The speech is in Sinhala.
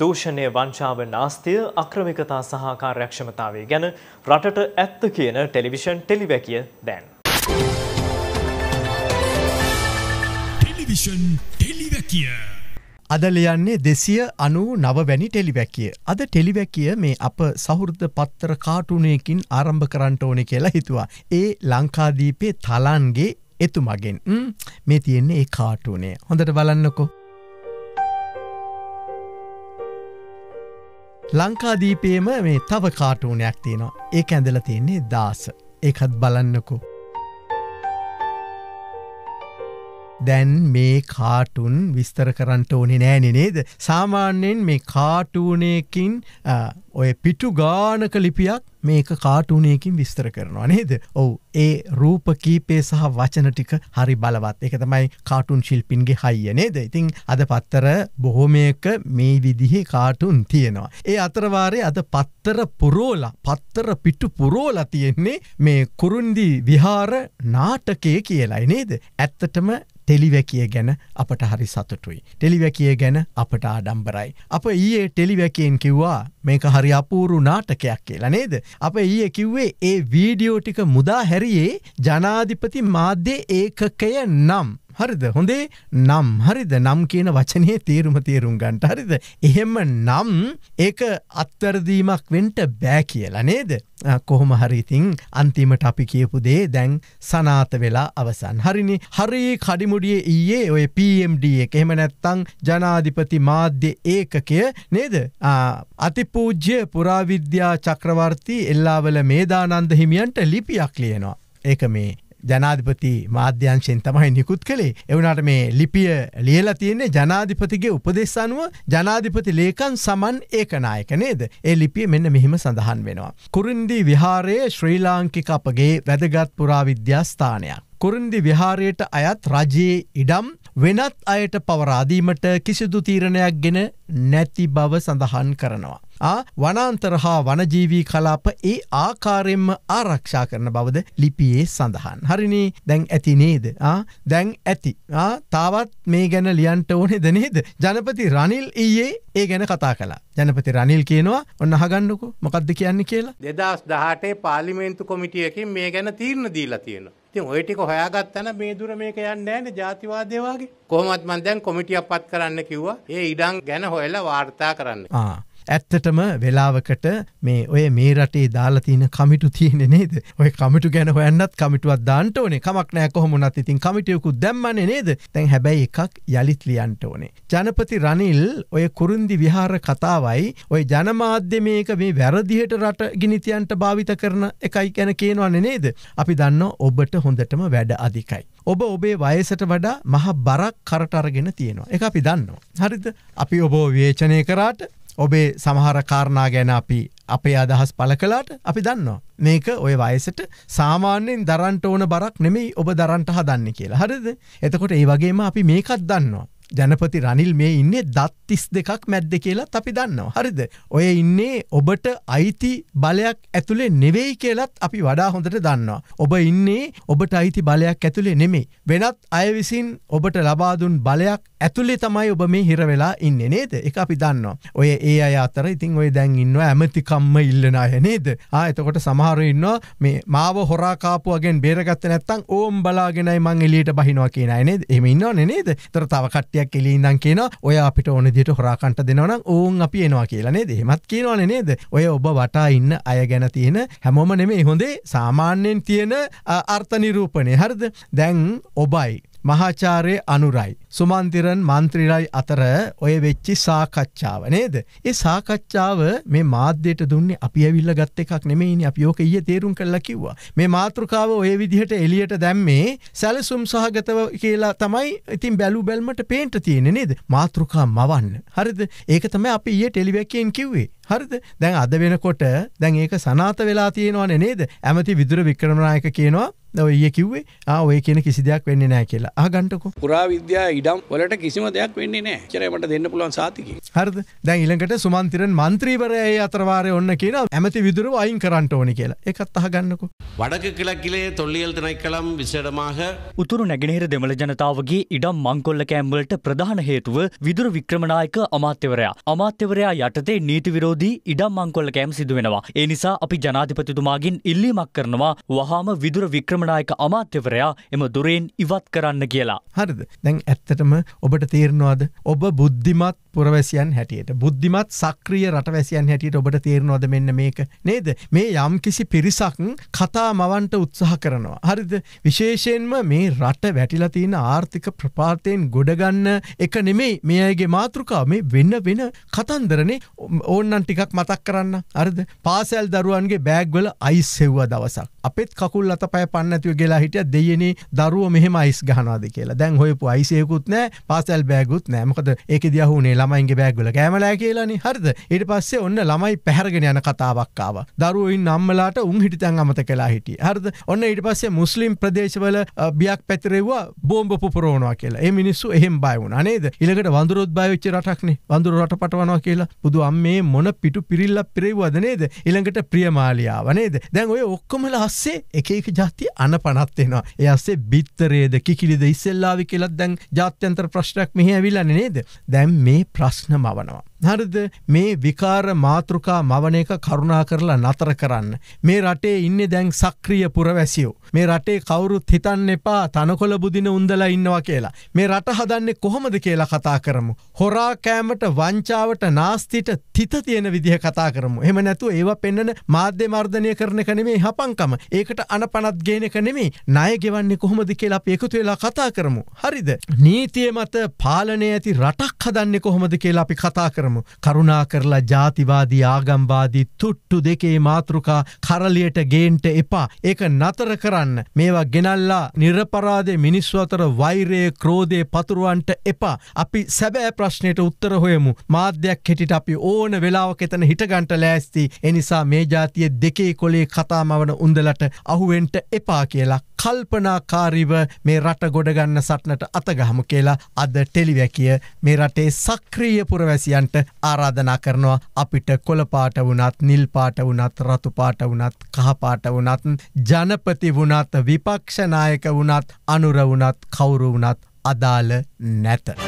දූෂණය වංචාව නාස්තිය අක්‍රමිකතා සහ කාර්යක්ෂමතාවය ගැන රටට ඇත්ත කියන ටෙලිවිෂන් ටෙලිවැකිය දැන්. ටෙලිවිෂන් ටෙලිවැකිය. අද ලියන්නේ දෙසිය අනූ නවවැනි ටෙලිවැකිය. අද ටෙලිවැකිය මේ අප සහෘද පත්තර කාටුනයකින් ආරම්භ කරන්ට ඕනෙ කියලා හිතුවා. ඒ ලංකාදීපේ තලන්ගේ එතුමගෙන් මේ තියෙන්නේ ඒ කාටුනේ හොඳට බලන්නකෝ. ලංකාදීපේම මේ තව කාටුනයක් තියෙනවා ඒ ඇඳල තියෙන්නේ දාස ඒකත් බලන්නකු දැන් මේ කාටුන් විස්තර කරන්නට ඕනෙ නෑනෙ නේද. සාමාන්‍යයෙන් මේ කාටූනයකින් ඔය පිටු ගානක ලිපියක් මේක කාටුනයකින් විස්තර කරනවා නේද. ඔවු ඒ රූප කීපේ සහ වචන ටික හරි බලවත් එක තමයි කාටුන් ශිල්පින්ගේ හයිය නේද. ඉතිං අද පත්තර බොහොමයක මේ විදිහේ කාටුන් තියෙනවා. ඒ අතරවාරය අද පත්තර පුරෝල පත්තර පිටු පුරෝල තියෙන්නේ මේ කුරුන්දි විහාර නාටකය කියලයි නේද. ඇත්තටම ටෙලිවැකිය ගැන අපට හරි සතුටුයි. ටෙලිවැකිය ගැන අපට ආඩම්බරයි. අප ඊයේ ටෙලිවැකයෙන් කිව්වා මේක හරි අපූරු නාටකයක් කියලා නේද. අප ඊය කිව්වේ ඒ වීඩියෝ ටික මුදා හැරියේ ජනාධිපති මාධ්‍ය ඒකකය නම්. හරිද හොඳේ නම් හරිද නම් කියන වචනය තේරුම තේරුම් ගන්ට හරිද එහෙම නම් ඒක අත්තරදීමක් වෙන්ට බෑ කියලා නේද කොහොම හරිතින් අන්තිමට අපි කියපු දේ දැන් සනාත වෙලා අවසන් හරිනි හරි කඩිමුඩිය ඊයේ ඔය PMD එක එහෙම නැත්තං ජනාධිපති මාධ්‍ය ඒකකය නේද අතිපූජ්‍ය පුරාවිද්‍යා චක්‍රවර්ති එල්ලාවල මේදානන්ද හිමියන්ට ලිපියක් ලියනවා ඒක මේ ජනාධිපති මාධ්‍යංශයෙන් තමයි නිකුත් කළේ එවුණට මේ ලිපිය ලියලා තියන්නේ ජනාධිපතිගේ උපදෙස් අනුව ජනාධිපති ලේකන් සමන් ඒකනායක නේද ඒ ලිපිය මෙන්න මෙහිම සඳහන් වෙනවා. කුරින්දි විහාරයේ ශ්‍රී ලාංකික අපගේ වැදගත් පුරාවිද්‍යාස්ථානයක්. කුරින්දි විහාරයට අයත් රජයේ ඉඩම් වෙනත් අයට පවරාදීමට කිසිදු තීරණයක් ගෙන නැති බව සඳහන් කරනවා. වනාන්තර හා වනජීවී කලාප ඒ ආකාරයෙන්ම ආරක්ෂා කරන බවද ලිපියේ සඳහන්. හරිනේ දැන් ඇති නේද? දැන් ඇති. තාවත් මේ ගැන ලියන්ට ඕනේද නේද? ජනපති රනිල් ඊයේ ඒ ගැන කතා කලා. ජනපති රනිල් කියනවා ඔන්න අහගන්නකෝ මොකක්ද කියන්නේ කියලා. 2018 පාර්ලිමේන්තු කොමිටියකින් මේ ගැන තීරණ දීලා තියෙනවා. ඉතින් ඔය ටික හොයාගත්තන මේ දුර මේක යන්නේ නැහැනේ ජාතිවාදය වගේ. කොහොමත් මම දැන් කොමිටියක් පත් කරන්න කිව්වා. ඒ ඉඩම් ගැන හොයලා වාර්තා කරන්න. ආ ඇත්තටම වෙලාවකට මේ ඔය මේ රටේ දාලා තියෙන කමිටු තියෙන නේද ඔය කමිටු ගැන හොයන්නත් කමිටුවක් දාන්න ඕනේ කමක් නෑ කොහොමුණත් ඉතින් කමිටියකුත් දැම්මන්නේ නේද තැන් හැබැයි එකක් යළිත් ලියන්ට ඕනේ ජනපති රනිල් ඔය කුරුන්දි විහාර කතාවයි ඔය ජනමාධ්‍ය මේක මේ වැරදිහට රට ගිනිතියන්ට භාවිත කරන එකයි ගැන කියනවන්නේ නේද අපි දන්න ඔබට හොඳටම වැඩ අධිකයි ඔබ ඔබේ වයසට වඩා මහ බරක් කරට අරගෙන තියෙනවා. එක අපි දන්නවා. හරිද? අපි ඔබ විවේචනය කරාට ඔබේ සමහර කාරණා ගැන අපි අපේ අදහස් පල කලාට අපි දන්නවා. මේක ඔය වයසට සාමාන්‍යයෙන් දරන්ට ඕන බරක් නෙමෙයි ඔබ දරන්ට හදන්න කියලා හරිද එතකොට ඒ වගේම අපි මේකත් දන්නවා. ජනපති රනිල් මේ ඉන්නේ දත්තිස් දෙකක් මැද්ද කියලත් අපි දන්නවා. හරිද. ඔය ඉන්නේ ඔබට අයිති බලයක් ඇතුළේ නෙවෙයි කියලත් අපි වඩා හොඳට දන්නවා. ඔබ ඉන්නේ ඔබට අයිති බලයක් ඇතුළේ නෙමේ. වෙනත් අයවිසින් ඔබට ලබාදුන් බලයක් ඇතුළේ තමයි ඔබ මේ හිරවෙලා ඉන්න නේද එක අපි දන්නවා. ඔය ඒ අය අතර ඉතින් ඔය දැන් ඉන්න ඇමතිකම්ම ඉල්ලන අය නේද. එතකොට සමහර ඉන්නවා මේ මාව හොරාකාපුුවගෙන් බේරගත්ත නැත්තං ඕම් බලාගෙනයි මං එලියට බහිනවා කියනයි නේද එම ඉන්නවා නේද තර තවකට්ට කට්ටියක් එලින්දන් කියන ඔය අපිට ඕන දිට හොරාකන්ට දෙනවන ඕන් අපි එනවා කියලනේ දෙහෙමත් කියනවන නේද ඔය ඔබ වටා ඉන්න අය ගැන තියෙන හැමෝම නෙමේ හොඳේ සාමාන්‍යයෙන් තියෙන අර්ථනිරූපණය හරිද දැන් ඔබයි මහාචාර්ය අනුරයි. සුමන්තිරන් මන්ත්‍රීරයි අතර ඔය වෙච්චි සාකච්ඡාව නේද. ඒ සාකච්ඡාව මේ මාධ්‍යයට දුන්නේ අපි ඇවිල්ල ගත්ත එකක් නෙමෙයිනි අපි ඕක ඊයේ තේරුම් කළා කිව්වා. මේ මාතෘකාව ඔය විදිහට එළියට දැම්මේ සැලසුම් සහගතව කියලා තමයි ඉතින් බැලු බැල්මට පේන්න තියෙන්නේ නේද? මාතෘකා මවන්න. හරිද? ඒක තමයි අපි ඊයේ ටෙලිවිෂන් කිව්වේ. හරිද දැන් අද වෙනකොට දැන් ඒක සනාත වෙලා තියෙනවනේ නේද ඇමති විදුර වික්‍රමනායක කියනවා ඔය ඊයේ කිව්වේ ආ ඔය කියන කිසි දෙයක් වෙන්නේ නැහැ කියලා අහගන්නකෝ පුරාවිද්‍යා ඉඩම් වලට කිසිම දෙයක් වෙන්නේ නැහැ කියලා මට දෙන්න පුළුවන් සාතිකේ හරිද දැන් ඊළඟට සුමන්තිරන් മന്ത്രിවරයයි අතරවාරේ ඔන්න කියන ඇමති විදුරව අයින් කරන්න ඕනේ කියලා ඒකත් අහගන්නකෝ வடக்கு கிழக்கிலே தொல்லியல் திணைக்களம் விசேடமாக උතුරු නැගෙනහිර දෙමළ ජනතාවගේ ඉඩම් මංකොල්ල කෑම්වලට ප්‍රධාන හේතුව විදුර වික්‍රමනායක අමාත්‍යවරයා අමාත්‍යවරයා යටතේ නීති විරෝධ විරෝධී ඉඩම් අංකොල්ල කෑම සිදුවෙනවා. ඒ නිසා අපි ජනාධිපතිතුමාගින් ඉල්ලීමක් කරනවා වහාම විදුර වික්‍රමනායක අමාත්‍යවරයා එම දුරෙන් ඉවත් කරන්න කියලා. හරිද දැන් ඇත්තටම ඔබට තේරනවාද ඔබ බුද්ධිමත් පුරවැසියන් හැටියට බුද්ධිමත් සක්‍රිය රටවැසියන් හැටියට ඔබට තේරනවාද මෙන්න මේක නේද මේ යම් කිසි පිරිසක් කතා මවන්ට උත්සාහ කරනවා. හරිද විශේෂයෙන්ම මේ රට වැටිලතින ආර්ථික ප්‍රපාතයෙන් ගොඩගන්න එක නෙමෙයි මේ අයගේ මාතෘකා මේ වෙන්න වෙන කතන්දරනේ ඕන්නන්ට ටිකක් මතක් කරන්න අරද පාසැල් දරුවන්ගේ බෑග්වල අයිස් හෙව්ව දවසක් අපත් කකුල් අත පය පන්නඇතිව ගෙලා හිටිය දෙයනේ දරුව මෙහම අයිස් ගහනවාද කියලා දැන් හොයපු අයිසයකුත් නෑ පාසැල් බෑගුත් නෑමකද ඒක දහුණේ ළමයින්ගේ බෑගුල කෑමලෑ කියලනි හරිද ඉට පස්සේ ඔන්න ළමයි පැහරගෙන යන කතාවක්කාව දරුවයි නම්මලාට උන් හිටිතන් අමත කලා හිටිය හරද ඔන්න ඉට පස්සේ මුස්ලිම් ප්‍රදේශවල බියක් පැතිරෙව්වා බෝම්බ පුපුරෝනවා කියලා ඒ මිනිස්සු එහෙම් බයවුණ නේද ඉලකට වඳුරොත් බයවෙච්ච රටක්නේ වඳුර රට පටවනවා කියලා බුදු අම්මේ මොන පිටු පිරිල්ල පිරෙව්වද නේද ඉළඟට ප්‍රියමාලියාව නේද දැන් ඔය ඔක්කොමල අස්ස අස්සේ එක එක ජාති අනපනත් වෙනවා. ඒ අස්සේ බිත්තරේද කිකිලිද ඉස්සෙල්ලාවි කියලා දැන් ජාත්‍යන්තර ප්‍රශ්නයක් මෙහි ඇවිල්ලා නේද? දැන් මේ ප්‍රශ්න මවනවා. හරිද මේ විකාර මාතෘකා මවන එක කරුණා කරලා නතර කරන්න. මේ රටේ ඉන්නේ දැන් සක්‍රිය පුරවැසියෝ. මේ රටේ කවුරුත් හිතන්න එපා තනකොළ බුදින උන්දලා ඉන්නවා කියලා. මේ රට හදන්නේ කොහොමද කියලා කතා කරමු. හොරා කෑමට වංචාවට නාස්තිට තිත තියෙන විදිහ කතා කරමු. එහෙම නැතුව ඒව පෙන්නන මාධ්‍ය මර්ධනය කරන එක නෙමේ හපංකම. ඒකට අනපනත් ගේන එක නෙමේ. ණය ගෙවන්නේ කොහොමද කියලා අපි එකතු වෙලා කතා කරමු. හරිද? නීතිය මත පාලනය ඇති රටක් හදන්නේ කොහොමද කියලා අපි කතා කරමු. කරමු. කරුණා කරලා ජාතිවාදී ආගම්වාදී තුට්ටු දෙකේ මාතෘකා කරලියට ගේන්ට එපා. ඒක නතර කරන්න. මේවා ගෙනල්ලා නිර්පරාදේ මිනිස්සු අතර වෛරයේ ක්‍රෝධයේ පතුරවන්ට එපා. අපි සැබෑ ප්‍රශ්නයට උත්තර හොයමු. මාධ්‍යයක් හෙටිට අපි ඕන වෙලාවක එතන හිටගන්ට ලෑස්ති. එනිසා මේ ජාතිය දෙකේ කොලේ කතාමවන උන්දලට අහුවෙන්ට එපා කියලා කල්පනාකාරීව මේ රට ගොඩගන්න සටනට අතගහමු කියලා අද ටෙලිවැකිය මේ රටේ සක්‍රීය පුරවැසියන්ට ආරාධනා කරනවා අපිට කොළපාට වුණත් නිල්පාට වුණත් රතුපාට වුණත් කහපාට වුණත් ජනපති වුණත් විපක්ෂනායක වුණත් අනුර වුණත් කවුරු වුණත් අදාළ නැත.